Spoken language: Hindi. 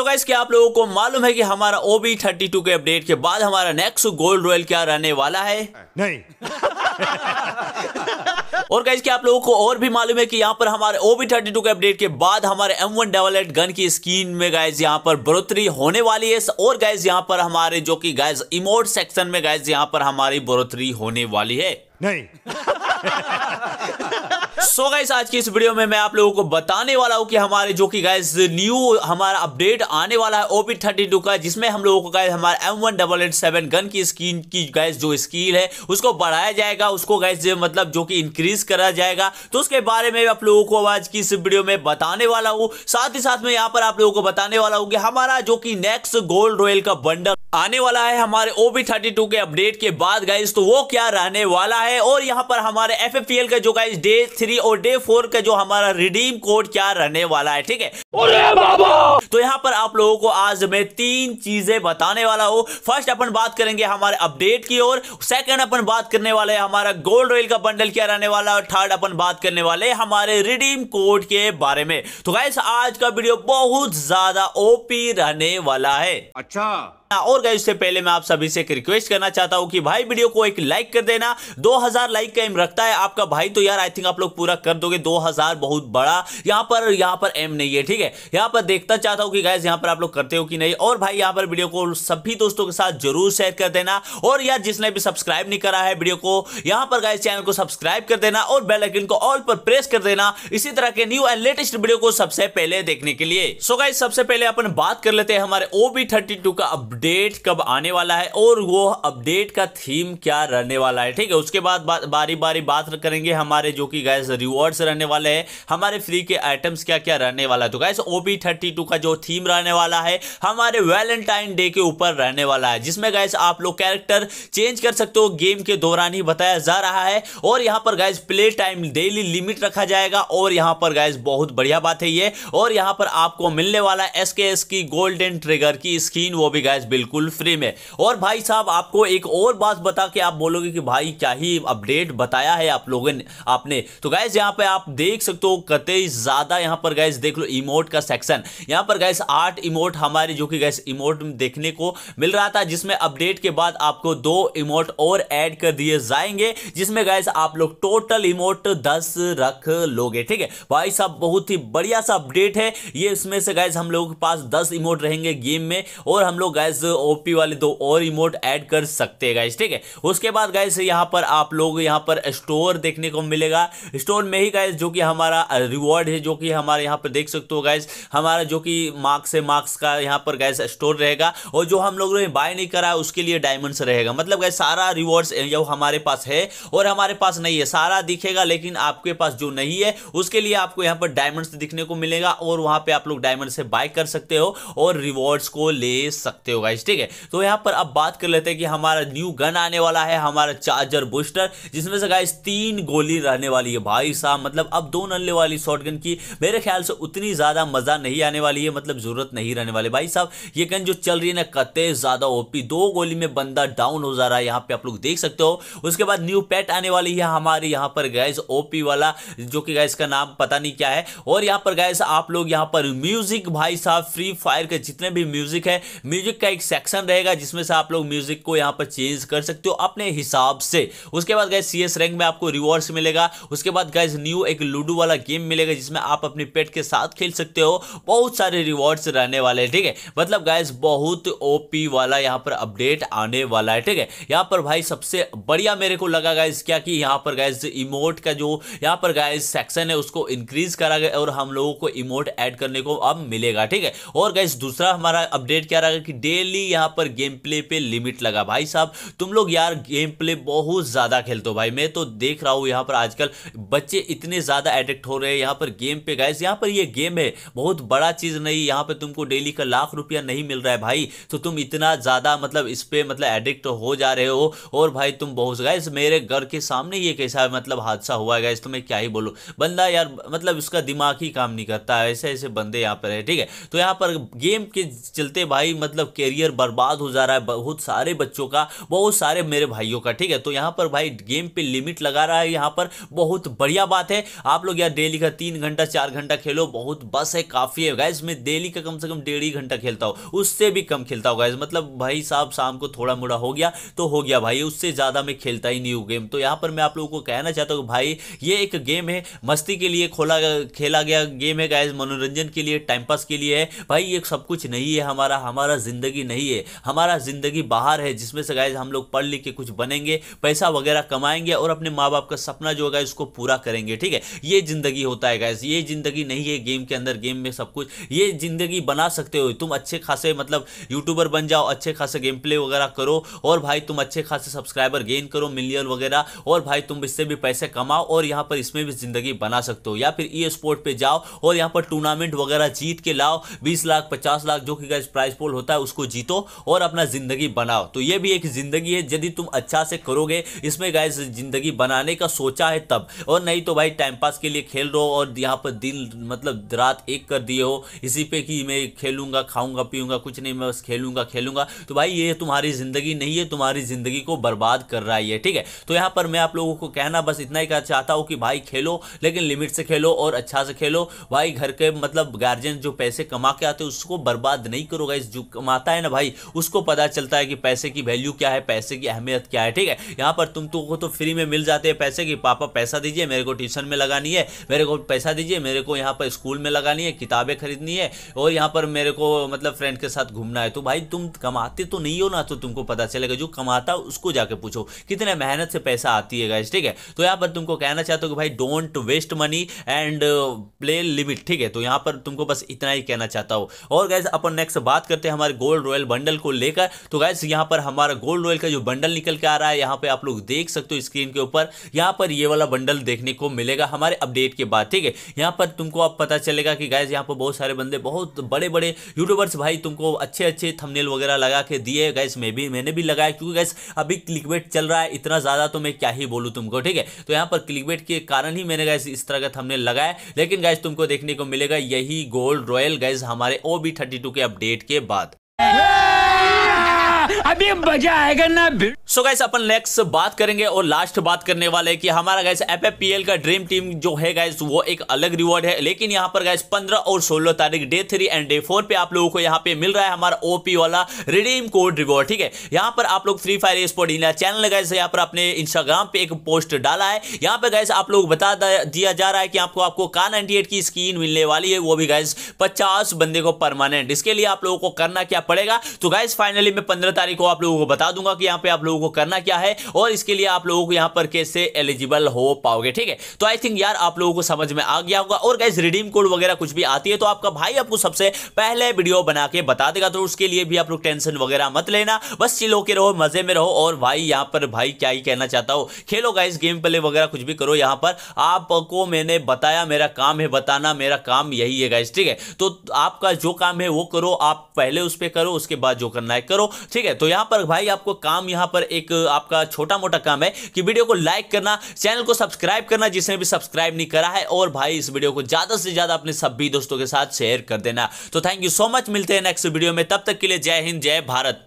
सो गाइस क्या आप लोगों को मालूम है कि हमारा ओबी थर्टी टू के अपडेट के बाद हमारा नेक्स्ट गोल्ड रॉयल क्या रहने वाला है नहीं और गाइस क्या आप लोगों को और भी मालूम है कि यहाँ पर हमारे ओबी थर्टी के अपडेट के बाद हमारे एम वन गन की स्किन में गाइस यहाँ पर बढ़ोतरी होने वाली है और गाइस यहाँ पर हमारे जो की गाइज इमोट सेक्शन में गाइज यहाँ पर हमारी बढ़ोतरी होने वाली है नहीं सो so गाइस आज की इस वीडियो में मैं आप लोगों को बताने वाला हूँ कि हमारे जो कि गाइस न्यू हमारा अपडेट आने वाला है ओपी थर्टी टू का जिसमें हम लोगों को गाइस हमारे M one double eight seven gun की स्किन की गाइस जो स्किल है उसको बढ़ाया जाएगा उसको गाइस मतलब जो कि इंक्रीज करा जाएगा तो उसके बारे में आप लोगों को आज की इस वीडियो में बताने वाला हूँ साथ ही साथ में यहाँ पर आप लोगों को बताने वाला हूँ कि हमारा जो कि नेक्स्ट गोल्ड रॉयल का बंडल आने वाला है हमारे ओपी थर्टी टू के अपडेट के बाद गाइज तो वो क्या रहने वाला है और यहाँ पर हमारे एफ एफ पी एल का जो गाइज डे थ्री और डे फोर का जो हमारा रिडीम कोड क्या रहने वाला है ठीक है तो यहाँ पर आप लोगों को आज मैं तीन चीजें बताने वाला हूँ फर्स्ट अपन बात करेंगे हमारे अपडेट की और सेकंड अपन बात करने वाले हमारा गोल्ड रॉयल का बंडल क्या रहने वाला और थर्ड अपन बात करने वाले हमारे रिडीम कोड के बारे में तो गाइस आज का वीडियो बहुत ज्यादा ओपी रहने वाला है अच्छा हाँ, और गाइस से पहले मैं आप सभी से एक रिक्वेस्ट करना चाहता हूं कि भाई वीडियो को एक लाइक कर देना 2000 लाइक का एम रखता है आपका भाई तो यार आई थिंक आप लोग पूरा कर दोगे 2000 बहुत बड़ा यहां पर यहां पर एम नहीं है ठीक है यहां पर देखता चाहता हूं कि गाइस यहां पर आप लोग करते हो कि नहीं और भाई यहां पर वीडियो को सभी दोस्तों के साथ जरूर शेयर कर देना और यार जिसने भी सब्सक्राइब नहीं करा है वीडियो को यहां पर गाइस चैनल को सब्सक्राइब कर देना और बेल आइकन को ऑल पर प्रेस कर देना इसी तरह के न्यू एंड लेटेस्ट वीडियो को सबसे पहले देखने के लिए सो गाइस सबसे पहले अपन बात कर लेते हैं हमारे ओबी थर्टी का अपडेट अपडेट कब आने वाला है और वो अपडेट का थीम क्या रहने वाला है ठीक है उसके बाद बा, बारी बारी बात करेंगे हमारे जो कि गैस रिवॉर्ड्स रहने वाले हैं हमारे फ्री के आइटम्स क्या क्या रहने वाला है तो गैस ओ थर्टी का जो थीम रहने वाला है हमारे वैलेंटाइन डे के ऊपर रहने वाला है जिसमें गैस आप लोग कैरेक्टर चेंज कर सकते हो गेम के दौरान ही बताया जा रहा है और यहाँ पर guys play time daily limit रखा जाएगा और यहाँ पर गैस बहुत बढ़िया बात है ये और यहाँ पर आपको मिलने वाला एस की गोल्डन ट्रिगर की स्क्रीन वो भी गैस बिल्कुल फ्री में और भाई साहब आपको एक और बात बता के आप बोलोगे कि भाई क्या ही अपडेट बताया है आप लोगों ने आपने तो गैस यहाँ पे आप देख सकते हो कतई ज़्यादा यहाँ पर गैस देख लो इमोट का सेक्शन यहाँ पर गैस आठ इमोट हमारे जो कि गैस इमोट देखने को मिल रहा था जिसमें अपडेट के बाद आपको दो इमोट और ऐड कर दिए जाएंगे जिसमें गैस आप लोग टोटल इमोट दस रख लोगे ठीक है भाई साहब बहुत ही बढ़िया सा अपडेट है ये इसमें से गैस हम लोगों के पास दस इमोट रहेंगे गेम में और हम लोग गैस गाइस ओपी वाले दो और इमोट ऐड कर सकते हैं गाइस ठीक है उसके बाद गाइस यहाँ पर आप लोग यहाँ पर स्टोर देखने को मिलेगा स्टोर में ही गाइस जो कि हमारा रिवॉर्ड है जो कि हमारे यहाँ पर देख सकते हो गाइस हमारा जो कि मार्क्स है मार्क्स का यहाँ पर गाइस स्टोर रहेगा और जो हम लोगों ने बाय नहीं करा उसके लिए डायमंड्स रहेगा मतलब गाइस सारा रिवॉर्ड्स जो हमारे पास है और हमारे पास नहीं है सारा दिखेगा लेकिन आपके पास जो नहीं है उसके लिए आपको यहाँ पर डायमंड्स दिखने को मिलेगा और वहाँ पर आप लोग डायमंड से बाय कर सकते हो और रिवॉर्ड्स को ले सकते हो गाइस ठीक है तो यहाँ पर अब बात कर लेते हैं कि हमारा न्यू गन आने वाला है हमारा चार्जर बूस्टर जिसमें से गाइस तीन गोली रहने वाली है भाई साहब मतलब अब दो नल्ले वाली शॉर्ट गन की मेरे ख्याल से उतनी ज़्यादा मज़ा नहीं आने वाली है मतलब ज़रूरत नहीं रहने वाली भाई साहब ये गन जो चल रही है ना कते ज़्यादा ओपी दो गोली में बंदा डाउन हो जा रहा है यहाँ पे आप लोग देख सकते हो उसके बाद न्यू पैट आने वाली है हमारे यहाँ पर गैस ओपी वाला जो कि गैस का नाम पता नहीं क्या है और यहाँ पर गैस आप लोग यहाँ पर म्यूजिक भाई साहब फ्री फायर के जितने भी म्यूजिक है म्यूजिक का एक सेक्शन रहेगा जिसमें से आप लोग म्यूजिक को यहाँ पर चेंज कर सकते हो अपने हिसाब से उसके बाद गए सी रैंक में आपको रिवॉर्ड्स मिलेगा उसके बाद गए न्यू एक लूडो वाला गेम मिलेगा जिसमें आप अपने पेट के साथ खेल सकते हो बहुत सारे रिवॉर्ड्स रहने वाले हैं ठीक है मतलब गैस बहुत ओपी वाला यहाँ पर अपडेट आने वाला है ठीक है यहाँ पर भाई सबसे बढ़िया मेरे को लगा गाइज क्या कि यहाँ पर गाइज इमोट का जो यहाँ पर गाइज सेक्शन है उसको इंक्रीज करा गया और हम लोगों को इमोट ऐड करने को अब मिलेगा ठीक है और गाइज दूसरा हमारा अपडेट क्या रहेगा कि डे मेनली यहाँ पर गेम प्ले पे लिमिट लगा भाई साहब तुम लोग यार गेम प्ले बहुत ज़्यादा खेलते हो भाई मैं तो देख रहा हूँ यहाँ पर आजकल बच्चे इतने ज़्यादा एडिक्ट हो रहे हैं यहाँ पर गेम पे गाइस यहाँ पर ये गेम है बहुत बड़ा चीज़ नहीं यहाँ पर तुमको डेली का लाख रुपया नहीं मिल रहा है भाई तो तुम इतना ज़्यादा मतलब इस पर मतलब एडिक्ट हो जा रहे हो और भाई तुम बहुत गाइस मेरे घर के सामने ये कैसा मतलब हादसा हुआ है गाइस तो मैं क्या ही बोलूँ बंदा यार मतलब उसका दिमाग ही काम नहीं करता ऐसे ऐसे बंदे यहाँ पर है ठीक है तो यहाँ पर गेम के चलते भाई मतलब के करियर बर्बाद हो जा रहा है बहुत सारे बच्चों का बहुत सारे मेरे भाइयों का ठीक है तो यहाँ पर भाई गेम पे लिमिट लगा रहा है यहाँ पर बहुत बढ़िया बात है आप लोग यार डेली का तीन घंटा चार घंटा खेलो बहुत बस है काफ़ी है गैस मैं डेली का कम से कम डेढ़ ही घंटा खेलता हूँ उससे भी कम खेलता हूँ गैस मतलब भाई साहब शाम को थोड़ा मोड़ा हो गया तो हो गया भाई उससे ज़्यादा मैं खेलता ही नहीं हूँ गेम तो यहाँ पर मैं आप लोगों को कहना चाहता हूँ भाई ये एक गेम है मस्ती के लिए खोला खेला गया गेम है गैस मनोरंजन के लिए टाइम पास के लिए है भाई ये सब कुछ नहीं है हमारा हमारा ज़िंदगी ज़िंदगी नहीं है हमारा ज़िंदगी बाहर है जिसमें से गाइज हम लोग पढ़ लिख के कुछ बनेंगे पैसा वगैरह कमाएंगे और अपने माँ बाप का सपना जो होगा उसको पूरा करेंगे ठीक है ये ज़िंदगी होता है गाइज ये ज़िंदगी नहीं है गेम के अंदर गेम में सब कुछ ये ज़िंदगी बना सकते हो तुम अच्छे खासे मतलब यूट्यूबर बन जाओ अच्छे खासे गेम प्ले वगैरह करो और भाई तुम अच्छे खासे सब्सक्राइबर गेन करो मिलियन वगैरह और भाई तुम इससे भी पैसे कमाओ और यहाँ पर इसमें भी ज़िंदगी बना सकते हो या फिर ई स्पोर्ट पर जाओ और यहाँ पर टूर्नामेंट वगैरह जीत के लाओ बीस लाख पचास लाख जो कि प्राइज पोल होता है उसको जीतो और अपना ज़िंदगी बनाओ तो ये भी एक ज़िंदगी है यदि तुम अच्छा से करोगे इसमें गाइस ज़िंदगी बनाने का सोचा है तब और नहीं तो भाई टाइम पास के लिए खेल रहे हो और यहाँ पर दिन मतलब रात एक कर दिए हो इसी पे कि मैं खेलूंगा खाऊंगा पीऊंगा कुछ नहीं मैं बस खेलूंगा खेलूंगा तो भाई ये तुम्हारी ज़िंदगी नहीं है तुम्हारी ज़िंदगी को बर्बाद कर रहा है ठीक है तो यहाँ पर मैं आप लोगों को कहना बस इतना ही कहना चाहता हूँ कि भाई खेलो लेकिन लिमिट से खेलो और अच्छा से खेलो भाई घर के मतलब गार्जियन जो पैसे कमा के आते उसको बर्बाद नहीं करोगा इस जो कमाता है है ना भाई उसको पता चलता है कि पैसे की वैल्यू क्या है पैसे की अहमियत क्या है ठीक है यहाँ पर तुम तुमको तो फ्री तो में मिल जाते हैं पैसे कि पापा पैसा दीजिए मेरे को ट्यूशन में लगानी है मेरे को पैसा दीजिए मेरे को यहाँ पर स्कूल में लगानी है किताबें खरीदनी है और यहाँ पर मेरे को मतलब फ्रेंड के साथ घूमना है तो भाई तुम कमाते तो नहीं हो ना तो तुमको पता चलेगा जो कमाता उसको जाके पूछो कितने मेहनत से पैसा आती है ठीक है तो यहाँ पर तुमको कहना चाहते हो कि भाई don't waste money and play limit ठीक है तो यहाँ पर तुमको बस इतना ही कहना चाहता हूँ और गैस अपन नेक्स्ट बात करते हैं हमारे गोल्ड रॉयल बंडल को लेकर तो गाइस यहाँ पर हमारा गोल्ड रॉयल का जो बंडल निकल के आ रहा है यहाँ पे आप लोग देख सकते हो स्क्रीन के ऊपर यहाँ पर ये वाला बंडल देखने को मिलेगा हमारे अपडेट के बाद ठीक है यहाँ पर तुमको अब पता चलेगा कि गैस यहाँ पर बहुत सारे बंदे बहुत बड़े बड़े यूट्यूबर्स भाई तुमको अच्छे अच्छे थमनेल वगैरह लगा के दिए गैस मैं भी मैंने भी लगाया क्योंकि गैस अभी क्लिकबेट चल रहा है इतना ज़्यादा तो मैं क्या ही बोलूँ तुमको ठीक है तो यहाँ पर क्लिकबेट के कारण ही मैंने गैस इस तरह का थमनेल लगाया लेकिन गैस तुमको देखने को मिलेगा यही गोल्ड रॉयल गैस हमारे ओ के अपडेट के बाद Yeah. अभी मजा आएगा ना सो गाइस अपन नेक्स्ट बात करेंगे और लास्ट बात करने वाले कि हमारा गाइस एफएफपीएल का ड्रीम टीम जो है गाइस वो एक अलग रिवॉर्ड है लेकिन यहाँ पर गाइस 15 और 16 तारीख day three and day four पे आप लोगों को यहाँ पे मिल रहा है हमारा ओपी वाला रिडीम कोड रिवॉर्ड ठीक है यहाँ पर आप लोग Free Fire sport India channel guys यहाँ पर अपने इंस्टाग्राम पे एक पोस्ट डाला है यहाँ पर गाइस आप लोग बता दिया जा रहा है कि आपको आपको का नाइनटी की स्कीन मिलने वाली है वो भी गाइस पचास बंदे को परमानेंट इसके लिए आप लोगों को करना क्या पड़ेगा तो गाइस फाइनली मैं पंद्रह तारीख को आप लोगों को बता दूंगा कि यहाँ पे आप लोगों को करना क्या है और इसके लिए आप लोगों को यहां पर कैसे एलिजिबल हो पाओगे ठीक है तो आई थिंक यार आप लोगों को समझ में आ गया होगा और गैस रिडीम कोड वगैरह कुछ भी आती है तो आपका भाई आपको सबसे पहले वीडियो बना के बता देगा तो उसके लिए भी आप लोग टेंशन वगैरह मत लेना बस चिलो के रहो मजे में रहो और भाई यहां पर भाई क्या ही कहना चाहता हो खेलो गाइस गेम प्ले वगैरह कुछ भी करो यहाँ पर आपको मैंने बताया मेरा काम है बताना मेरा काम यही है गाइस ठीक है तो आपका जो काम है वो करो आप पहले उस पर करो उसके बाद जो करना है करो ठीक है तो यहां पर भाई आपको काम यहां पर एक आपका छोटा मोटा काम है कि वीडियो को लाइक करना चैनल को सब्सक्राइब करना जिसने भी सब्सक्राइब नहीं करा है और भाई इस वीडियो को ज़्यादा से ज़्यादा अपने सभी दोस्तों के साथ शेयर कर देना तो थैंक यू सो मच मिलते हैं नेक्स्ट वीडियो में तब तक के लिए जय हिंद जय भारत